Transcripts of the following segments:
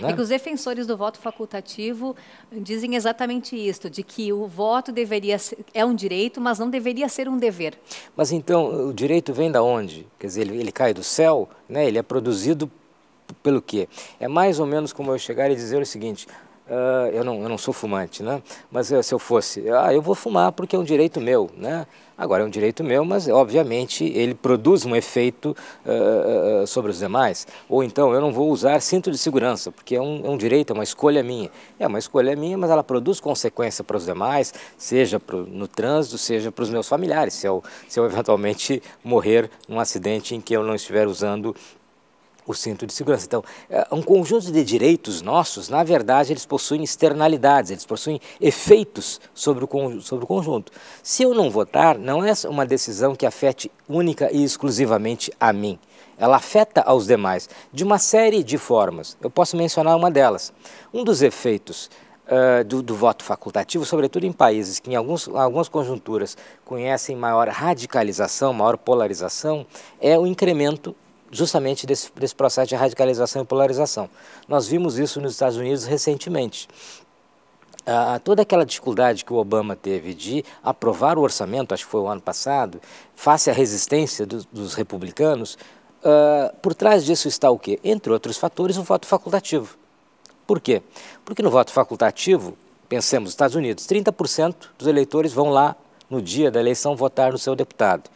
né? É que os defensores do voto facultativo dizem exatamente isso, de que o voto deveria ser, é um direito, mas não deveria ser um dever. Mas então o direito vem da onde? Quer dizer, ele, ele cai do céu, né? Ele é produzido pelo quê? É mais ou menos como eu chegar e dizer o seguinte: uh, eu, não, eu não sou fumante, né? Mas eh, se eu fosse, ah, eu vou fumar porque é um direito meu, né? Agora, é um direito meu, mas obviamente ele produz um efeito uh, sobre os demais. Ou então, eu não vou usar cinto de segurança, porque é um, é um, direito, é uma escolha minha. É uma escolha minha, mas ela produz consequência para os demais, seja pro, no trânsito, seja para os meus familiares, se eu, se eu eventualmente morrer num acidente em que eu não estiver usando o cinto de segurança. Então, é, um conjunto de direitos nossos, na verdade, eles possuem externalidades, eles possuem efeitos sobre o, sobre o conjunto. Se eu não votar, não é uma decisão que afete única e exclusivamente a mim. Ela afeta aos demais de uma série de formas. Eu posso mencionar uma delas. Um dos efeitos Uh, do, do, voto facultativo, sobretudo em países que em alguns, algumas conjunturas conhecem maior radicalização, maior polarização, é o incremento justamente desse, desse processo de radicalização e polarização. Nós vimos isso nos Estados Unidos recentemente. Ah, toda aquela dificuldade que o Obama teve de aprovar o orçamento, acho que foi o ano passado, face à resistência do, dos republicanos, ah, por trás disso está o quê? Entre outros fatores, o voto facultativo. Por quê? Porque no voto facultativo, pensemos, Estados Unidos, 30% dos eleitores vão lá no dia da eleição votar no seu deputado.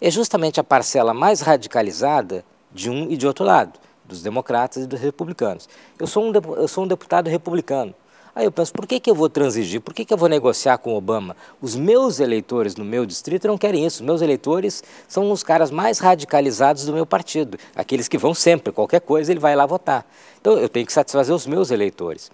É justamente a parcela mais radicalizada de um e de outro lado, dos democratas e dos republicanos. Eu sou um, eu sou um deputado republicano. Aí eu penso, por que, que eu vou transigir? Por que, que eu vou negociar com Obama? Os meus eleitores no meu distrito não querem isso. Os meus eleitores são os caras mais radicalizados do meu partido, aqueles que vão sempre, qualquer coisa ele vai lá votar. Então eu tenho que satisfazer os meus eleitores.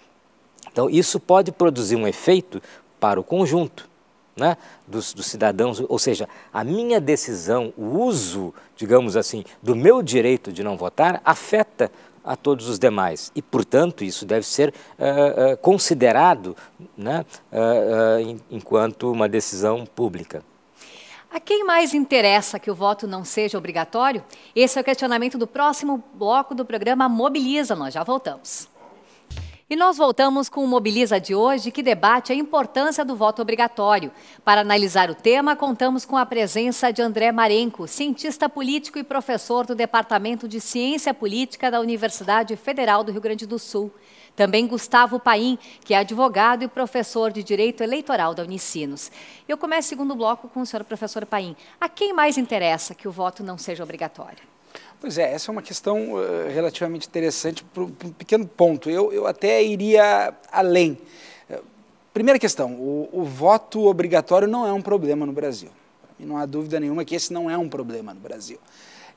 Então isso pode produzir um efeito para o conjunto né, dos, dos, cidadãos, ou seja, a minha decisão, o uso, digamos assim, do meu direito de não votar afeta a todos os demais e, portanto, isso deve ser uh, uh, considerado né, uh, enquanto uma decisão pública. A quem mais interessa que o voto não seja obrigatório? Esse é o questionamento do próximo bloco do programa Mobiliza. Nós já voltamos. E nós voltamos com o Mobiliza de hoje, que debate a importância do voto obrigatório. Para analisar o tema, contamos com a presença de André Marenco, cientista político e professor do Departamento de Ciência Política da Universidade Federal do Rio Grande do Sul. Também Gustavo Paim, que é advogado e professor de Direito Eleitoral da Unicinos. Eu começo o segundo bloco com o senhor professor Paim. A quem mais interessa que o voto não seja obrigatório? Pois é, essa é uma questão eh, relativamente interessante para um pequeno ponto. Eu, eu até iria além. Eh, primeira questão, o, o, voto obrigatório não é um problema no Brasil. não há dúvida nenhuma que esse não é um problema no Brasil.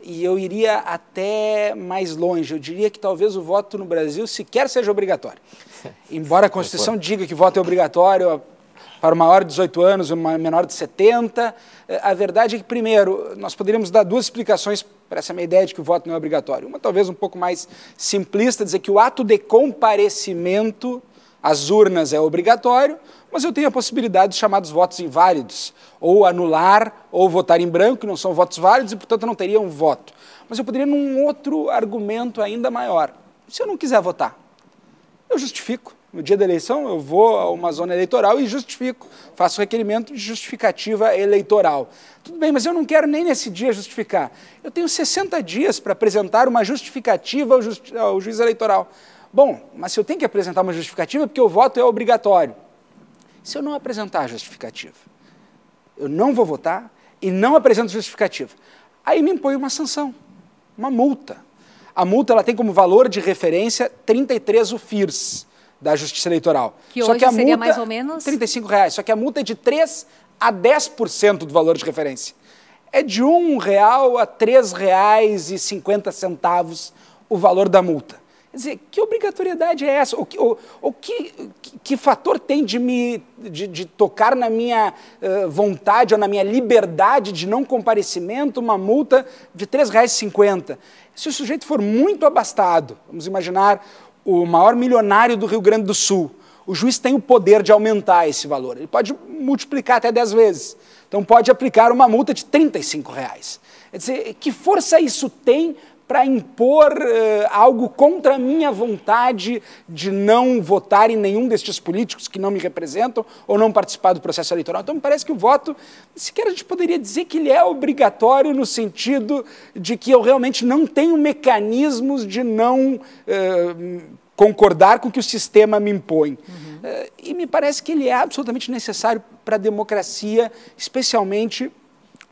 E eu iria até mais longe. Eu diria que talvez o voto no Brasil sequer seja obrigatório. Embora a Constituição diga que voto é obrigatório, para o maior de 18 anos, o menor de 70. Eh, a verdade é que, primeiro, nós poderíamos dar duas explicações Parece a minha ideia de que o voto não é obrigatório. Uma talvez um pouco mais simplista, dizer que o ato de comparecimento às urnas é obrigatório, mas eu tenho a possibilidade de chamar votos inválidos, ou anular, ou votar em branco, que não são votos válidos e, portanto, não teria um voto. Mas eu poderia num outro argumento ainda maior. Se eu não quiser votar, eu justifico no dia da eleição, eu vou a uma zona eleitoral e justifico, faço requerimento de justificativa eleitoral. Tudo bem, mas eu não quero nem nesse dia justificar. Eu tenho 60 dias para apresentar uma justificativa ao, ao, juiz eleitoral. Bom, mas se eu tenho que apresentar uma justificativa, porque o voto é obrigatório. Se eu não apresentar a justificativa, eu não vou votar e não apresento justificativa. Aí me impõe uma sanção, uma multa. A multa ela tem como valor de referência 33 UFIRs da Justiça Eleitoral. Que só hoje que a seria multa, mais ou menos? reais. Só que a multa é de 3 a 10% do valor de referência. É de R$ real a R$ 3,50 o valor da multa. Quer dizer, que obrigatoriedade é essa? O que, o, o que, que fator tem de me de, de tocar na minha uh, vontade ou na minha liberdade de não comparecimento uma multa de R$ 3,50? Se o sujeito for muito abastado, vamos imaginar o maior milionário do Rio Grande do Sul, o juiz tem o poder de aumentar esse valor. Ele pode multiplicar até 10 vezes. Então pode aplicar uma multa de 35 reais. Quer dizer, que força isso tem para impor uh, algo contra a minha vontade de não votar em nenhum destes políticos que não me representam ou não participar do processo eleitoral. Então, me parece que o voto, sequer a gente poderia dizer que ele é obrigatório no sentido de que eu realmente não tenho mecanismos de não uh, concordar com o que o sistema me impõe. Uhum. Uh, e me parece que ele é absolutamente necessário para a democracia, especialmente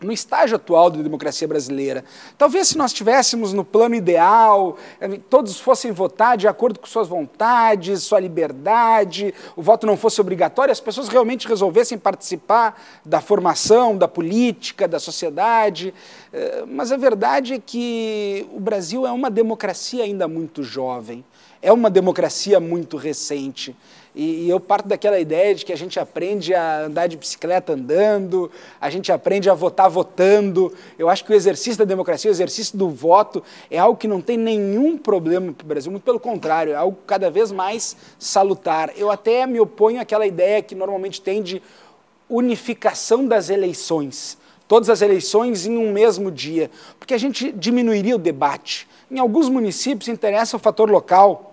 no estágio atual da democracia brasileira. Talvez se nós tivéssemos no plano ideal, eh, todos fossem votar de acordo com suas vontades, sua liberdade, o voto não fosse obrigatório, as pessoas realmente resolvessem participar da formação, da política, da sociedade. Eh, mas a verdade é que o Brasil é uma democracia ainda muito jovem, é uma democracia muito recente. E, e, eu parto daquela ideia de que a gente aprende a andar de bicicleta andando, a gente aprende a votar votando. Eu acho que o exercício da democracia, o exercício do voto, é algo que não tem nenhum problema para o Brasil, muito pelo contrário, é algo cada vez mais salutar. Eu até me oponho àquela ideia que normalmente tem de unificação das eleições. Todas as eleições em um mesmo dia, porque a gente diminuiria o debate. Em alguns municípios interessa o fator local,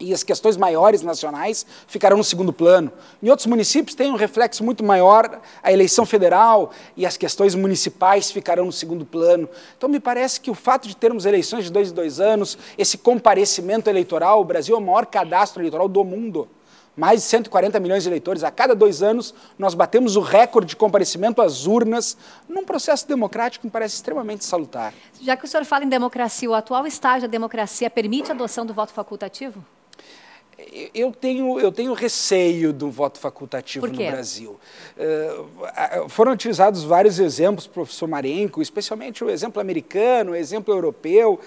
e as questões maiores nacionais ficarão no segundo plano. Em outros municípios tem um reflexo muito maior a eleição federal e as questões municipais ficarão no segundo plano. Então me parece que o fato de termos eleições de dois em dois anos, esse comparecimento eleitoral, o Brasil é o maior cadastro eleitoral do mundo. Mais de 140 milhões de eleitores. A cada dois anos, nós batemos o recorde de comparecimento às urnas num processo democrático que me parece extremamente salutar. Já que o senhor fala em democracia, o atual estágio da democracia permite a adoção do voto facultativo? eu tenho, eu tenho receio do voto facultativo no Brasil. Uh, foram utilizados vários exemplos, professor Marenco, especialmente o exemplo americano, o exemplo europeu.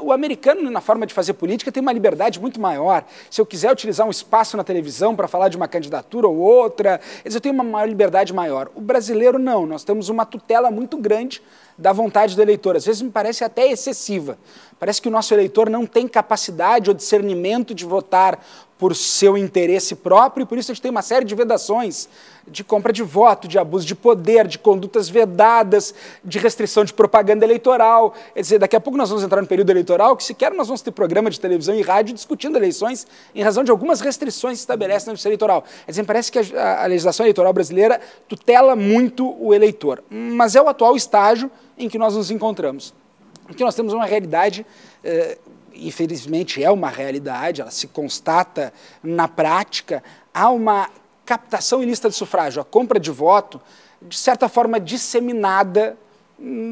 o americano, na forma de fazer política, tem uma liberdade muito maior. Se eu quiser utilizar um espaço na televisão para falar de uma candidatura ou outra, eu tenho uma maior liberdade maior. O brasileiro, não. Nós temos uma tutela muito grande da vontade do eleitor. Às vezes me parece até excessiva. Parece que o nosso eleitor não tem capacidade ou discernimento de votar por seu interesse próprio, e por isso a gente tem uma série de vedações de compra de voto, de abuso de poder, de condutas vedadas, de restrição de propaganda eleitoral. Quer dizer, daqui a pouco nós vamos entrar no período eleitoral que sequer nós vamos ter programa de televisão e rádio discutindo eleições em razão de algumas restrições que estabelecem na justiça eleitoral. Quer dizer, parece que a, a legislação eleitoral brasileira tutela muito o eleitor, mas é o atual estágio em que nós nos encontramos. Em que nós temos uma realidade eh, infelizmente é uma realidade, ela se constata na prática, há uma captação lista de sufrágio, a compra de voto, de certa forma disseminada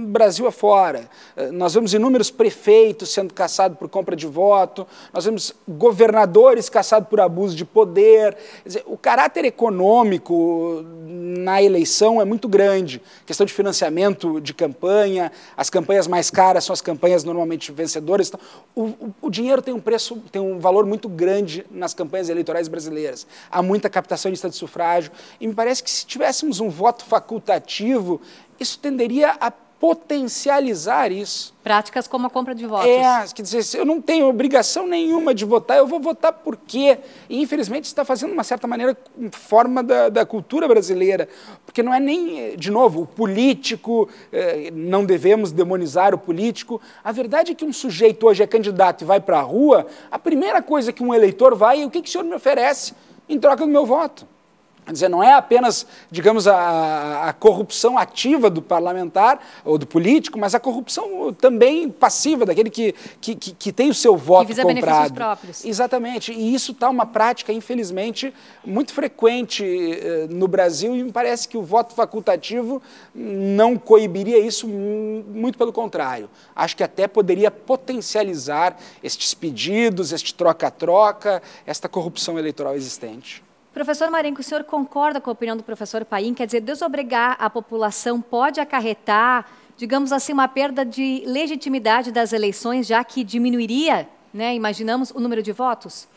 Brasil afora. Eh, nós vemos inúmeros prefeitos sendo caçados por compra de voto, nós vemos governadores caçados por abuso de poder. Dizer, o caráter econômico na eleição é muito grande. A questão de financiamento de campanha, as campanhas mais caras são as campanhas normalmente vencedoras. Então, o, o, o dinheiro tem um preço, tem um valor muito grande nas campanhas eleitorais brasileiras. Há muita captação de lista de sufrágio. E me parece que se tivéssemos um voto facultativo, isso tenderia a potencializar isso. Práticas como a compra de votos. É, quer dizer, eu não tenho obrigação nenhuma de votar, eu vou votar porque, e infelizmente, está fazendo uma certa maneira forma da, da cultura brasileira, porque não é nem, de novo, o político, eh, não devemos demonizar o político. A verdade é que um sujeito hoje é candidato e vai para a rua, a primeira coisa que um eleitor vai é o que, que o senhor me oferece em troca do meu voto dizer, não é apenas, digamos, a, a, corrupção ativa do parlamentar ou do político, mas a corrupção também passiva daquele que, que, que, que tem o seu voto que visa comprado. próprios. Exatamente. E isso está uma prática, infelizmente, muito frequente eh, no Brasil e me parece que o voto facultativo não coibiria isso, muito pelo contrário. Acho que até poderia potencializar estes pedidos, este troca-troca, esta corrupção eleitoral existente. Professor Marenco, o senhor concorda com a opinião do professor Paim? Quer dizer, desobrigar a população pode acarretar, digamos assim, uma perda de legitimidade das eleições, já que diminuiria, né, imaginamos, o número de votos?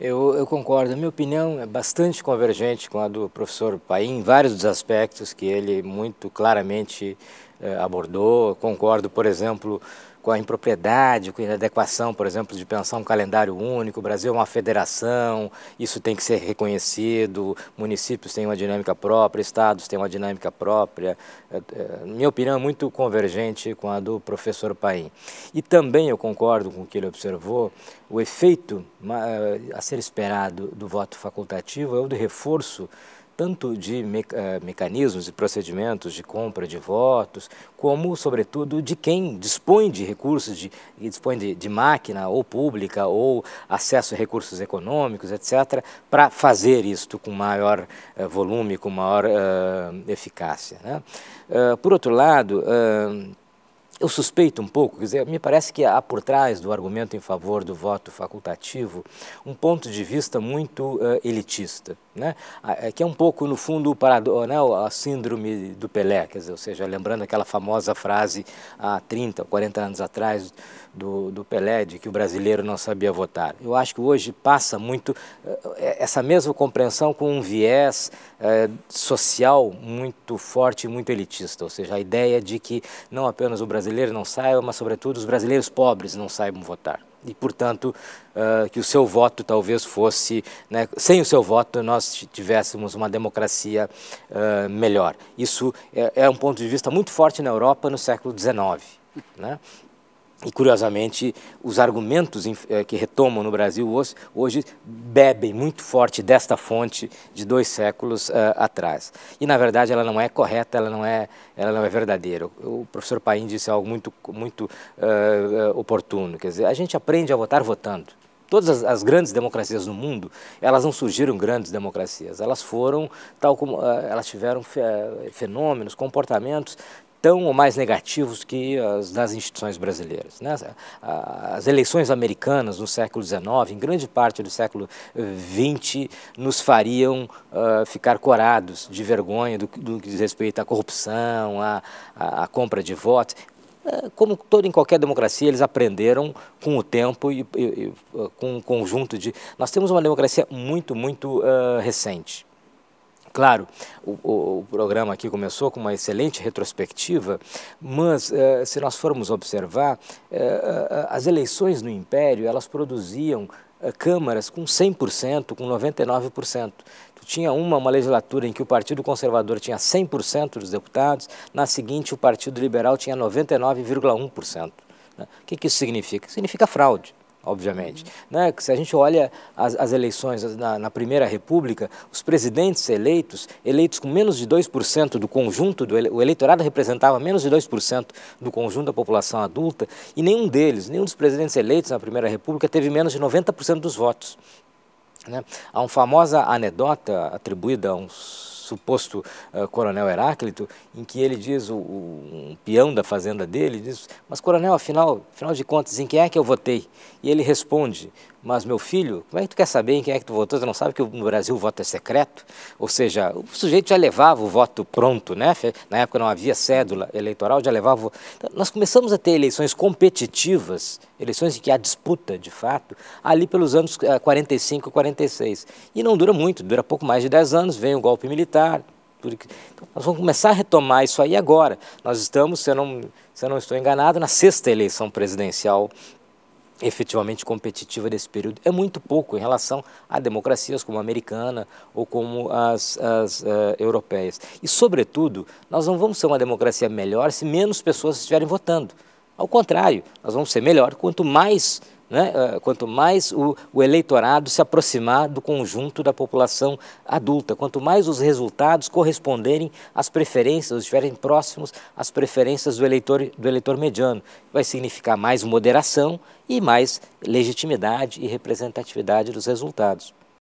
Eu, eu concordo. A minha opinião é bastante convergente com a do professor Paim em vários dos aspectos que ele muito claramente eh, abordou. Concordo, por exemplo, com a impropriedade, com a inadequação, por exemplo, de pensar um calendário único. O Brasil é uma federação, isso tem que ser reconhecido. Municípios têm uma dinâmica própria, estados têm uma dinâmica própria. Eh, eh, minha opinião é muito convergente com a do professor Paim. E também eu concordo com o que ele observou: o efeito a ser esperado do voto facultativo é o do reforço tanto de eh, mecanismos e procedimentos de compra de votos, como, sobretudo, de quem dispõe de recursos, de, dispõe de, de máquina ou pública ou acesso a recursos econômicos, etc., para fazer isto com maior uh, volume, com maior uh, eficácia. Né? Uh, por outro lado, eu suspeito um pouco, quer dizer, me parece que há por trás do argumento em favor do voto facultativo um ponto de vista muito elitista né? É que é um pouco, no fundo, o né? a síndrome do Pelé, quer dizer, ou seja, lembrando aquela famosa frase há 30, 40 anos atrás do, do Pelé, de que o brasileiro não sabia votar. Eu acho que hoje passa muito eh, eh, essa mesma compreensão com um viés é, social muito forte, muito elitista, ou seja, a ideia de que não apenas o brasileiro não saiba, mas, sobretudo, os brasileiros pobres não saibam votar e, portanto, uh, que o seu voto talvez fosse, né, sem o seu voto nós tivéssemos uma democracia uh, melhor. Isso é, é, um ponto de vista muito forte na Europa no século XIX. Né? E, curiosamente, os argumentos eh, que retomam no Brasil hoje, hoje bebem muito forte desta fonte de dois séculos uh, atrás. E, na verdade, ela não é correta, ela não é, ela não é verdadeira. O professor Paim disse algo muito, muito uh, oportuno. Quer dizer, a gente aprende a votar votando. Todas as, as, grandes democracias no mundo, elas não surgiram grandes democracias, elas foram, tal como elas tiveram fenômenos, comportamentos tão ou mais negativos que as das instituições brasileiras. Né? As eleições americanas no século XIX, em grande parte do século XX, eh, nos fariam uh, ficar corados de vergonha do, do, que diz respeito à corrupção, à, à compra de votos eh, como todo em qualquer democracia, eles aprenderam com o tempo e, e, e eh, com um conjunto de. Nós temos uma democracia muito, muito uh, recente. Claro, o, o, o, programa aqui começou com uma excelente retrospectiva, mas eh, se nós formos observar, eh, eh as eleições no Império, elas produziam eh, câmaras com 100%, com 99% tinha uma, uma legislatura em que o Partido Conservador tinha 100% dos deputados, na seguinte o Partido Liberal tinha 99,1%. Né? O que, que isso significa? Significa fraude obviamente. Né? Se a gente olha as, as eleições na, na, Primeira República, os presidentes eleitos, eleitos com menos de 2% do conjunto, do ele, o eleitorado representava menos de 2% do conjunto da população adulta, e nenhum deles, nenhum dos presidentes eleitos na Primeira República teve menos de 90% dos votos. Né? Há uma famosa anedota atribuída a uns suposto uh, coronel Heráclito, em que ele diz, o, o, um peão da fazenda dele, diz, mas coronel, afinal, afinal de contas, em quem é que eu votei? E ele responde, mas, meu filho, como é que tu quer saber em quem é que tu votou? Tu não sabe que no Brasil o voto é secreto? Ou seja, o sujeito já levava o voto pronto, né? Na época não havia cédula eleitoral, já levava. O... Então, nós começamos a ter eleições competitivas, eleições em que há disputa, de fato, ali pelos anos 45, eh, 46. E não dura muito, dura pouco mais de 10 anos, vem o golpe militar, então, nós vamos começar a retomar isso aí agora. Nós estamos, se eu não, se eu não estou enganado, na sexta eleição presidencial efetivamente competitiva desse período é muito pouco em relação a democracias como a americana ou como as, as uh, europeias. E, sobretudo, nós não vamos ser uma democracia melhor se menos pessoas estiverem votando. Ao contrário, nós vamos ser melhor quanto mais né? Ah, quanto mais o, o eleitorado se aproximar do conjunto da população adulta, quanto mais os resultados corresponderem às preferências, estiverem próximos às preferências do eleitor, do eleitor mediano, vai significar mais moderação e mais legitimidade e representatividade dos resultados.